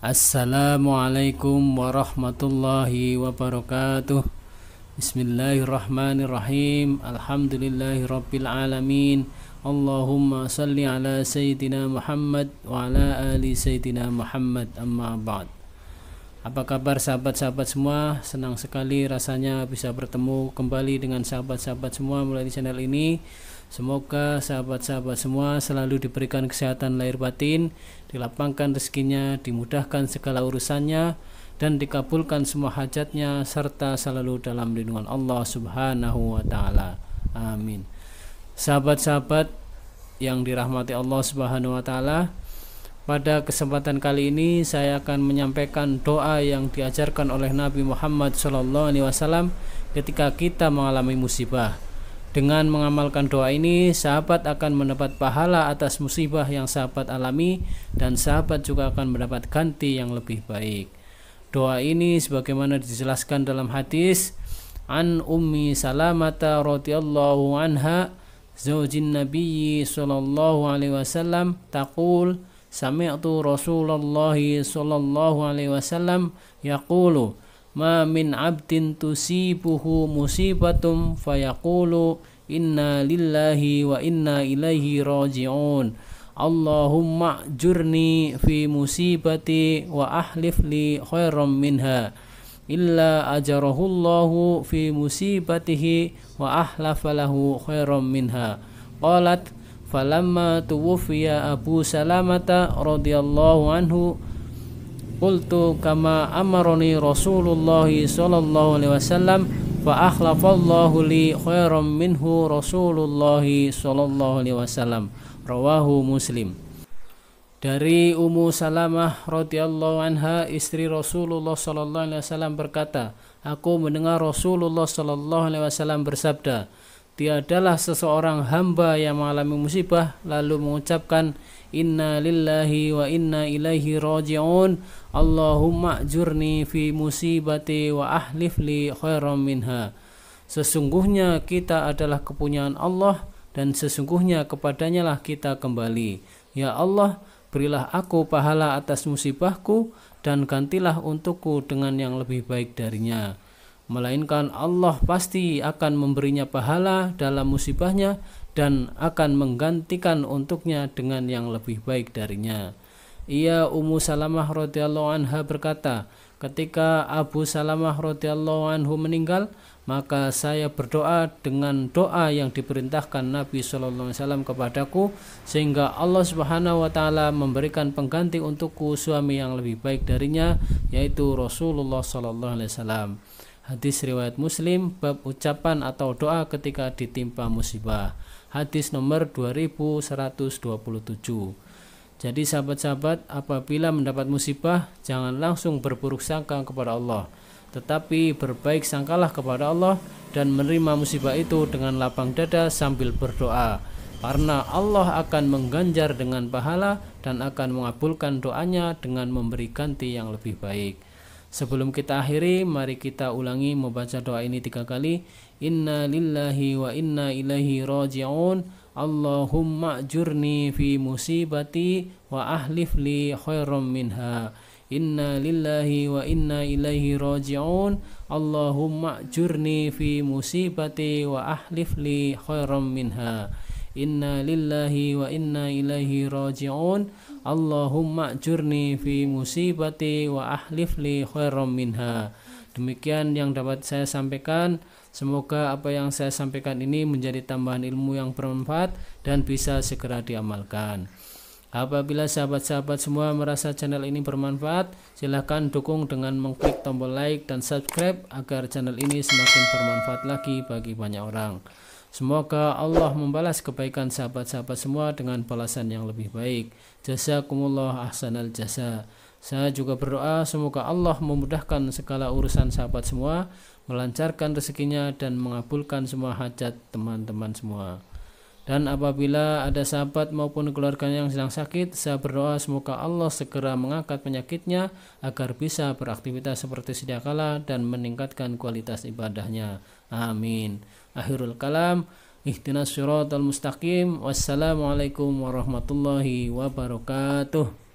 Assalamualaikum warahmatullahi wabarakatuh Bismillahirrahmanirrahim Alhamdulillahirrabbilalamin Allahumma salli ala Sayyidina Muhammad Wa ala ali Sayyidina Muhammad Amma ba'd apa kabar sahabat-sahabat semua? Senang sekali rasanya bisa bertemu kembali dengan sahabat-sahabat semua melalui channel ini. Semoga sahabat-sahabat semua selalu diberikan kesehatan lahir batin, dilapangkan rezekinya, dimudahkan segala urusannya, dan dikabulkan semua hajatnya serta selalu dalam lindungan Allah Subhanahu wa taala. Amin. Sahabat-sahabat yang dirahmati Allah Subhanahu wa taala, pada kesempatan kali ini saya akan menyampaikan doa yang diajarkan oleh Nabi Muhammad SAW ketika kita mengalami musibah. Dengan mengamalkan doa ini, sahabat akan mendapat pahala atas musibah yang sahabat alami dan sahabat juga akan mendapat ganti yang lebih baik. Doa ini sebagaimana dijelaskan dalam hadis An Ummi Salamata radhiyallahu anha zaujin Nabi sallallahu alaihi wasallam taqul sami'tu Rasulullah sallallahu alaihi wasallam yaqulu ma min 'abdin tusibuhu musibatum fayaqulu inna lillahi wa inna ilaihi raji'un Allahumma jurni fi musibati wa ahlif li khairam minha illa ajarahu Allahu fi musibatihi wa ahlafalahu khairam minha qalat falamma tuwfiya Abu Salamata radhiyallahu anhu qultu kama amaroni Rasulullah sallallahu alaihi wasallam fa akhlafallahu li khairam minhu Rasulullah sallallahu alaihi wasallam rawahu Muslim dari Ummu Salamah radhiyallahu anha istri Rasulullah sallallahu alaihi wasallam berkata aku mendengar Rasulullah sallallahu alaihi wasallam bersabda dia adalah seseorang hamba yang mengalami musibah lalu mengucapkan inna lillahi wa inna ilaihi raji'un Allahumma jurni fi musibati wa ahlif li khairan minha sesungguhnya kita adalah kepunyaan Allah dan sesungguhnya kepadanya lah kita kembali ya Allah berilah aku pahala atas musibahku dan gantilah untukku dengan yang lebih baik darinya melainkan Allah pasti akan memberinya pahala dalam musibahnya dan akan menggantikan untuknya dengan yang lebih baik darinya. Ia Ummu Salamah radhiyallahu anha berkata, ketika Abu Salamah radhiyallahu anhu meninggal, maka saya berdoa dengan doa yang diperintahkan Nabi saw Alaihi Wasallam kepadaku sehingga Allah Subhanahu Wa Taala memberikan pengganti untukku suami yang lebih baik darinya yaitu Rasulullah Shallallahu Hadis riwayat Muslim bab ucapan atau doa ketika ditimpa musibah. Hadis nomor 2127. Jadi sahabat-sahabat, apabila mendapat musibah, jangan langsung berburuk sangka kepada Allah, tetapi berbaik sangkalah kepada Allah dan menerima musibah itu dengan lapang dada sambil berdoa. Karena Allah akan mengganjar dengan pahala dan akan mengabulkan doanya dengan memberi ganti yang lebih baik. Sebelum kita akhiri, mari kita ulangi membaca doa ini tiga kali. Inna lillahi wa inna ilaihi raji'un. Allahumma jurni fi musibati wa ahlif li khairan minha. Inna lillahi wa inna ilaihi raji'un. Allahumma jurni fi musibati wa ahlif li khairan minha inna lillahi wa inna ilaihi raji'un Allahumma jurni fi musibati wa ahlif li minha demikian yang dapat saya sampaikan semoga apa yang saya sampaikan ini menjadi tambahan ilmu yang bermanfaat dan bisa segera diamalkan Apabila sahabat-sahabat semua merasa channel ini bermanfaat, silahkan dukung dengan mengklik tombol like dan subscribe agar channel ini semakin bermanfaat lagi bagi banyak orang. Semoga Allah membalas kebaikan sahabat-sahabat semua dengan balasan yang lebih baik. Jazakumullah ahsanal jasa. Saya juga berdoa semoga Allah memudahkan segala urusan sahabat semua, melancarkan rezekinya dan mengabulkan semua hajat teman-teman semua. Dan apabila ada sahabat maupun keluarga yang sedang sakit, saya berdoa semoga Allah segera mengangkat penyakitnya agar bisa beraktivitas seperti sedia kala dan meningkatkan kualitas ibadahnya. Amin. Akhirul kalam. Ihdinas al mustaqim. Wassalamualaikum warahmatullahi wabarakatuh.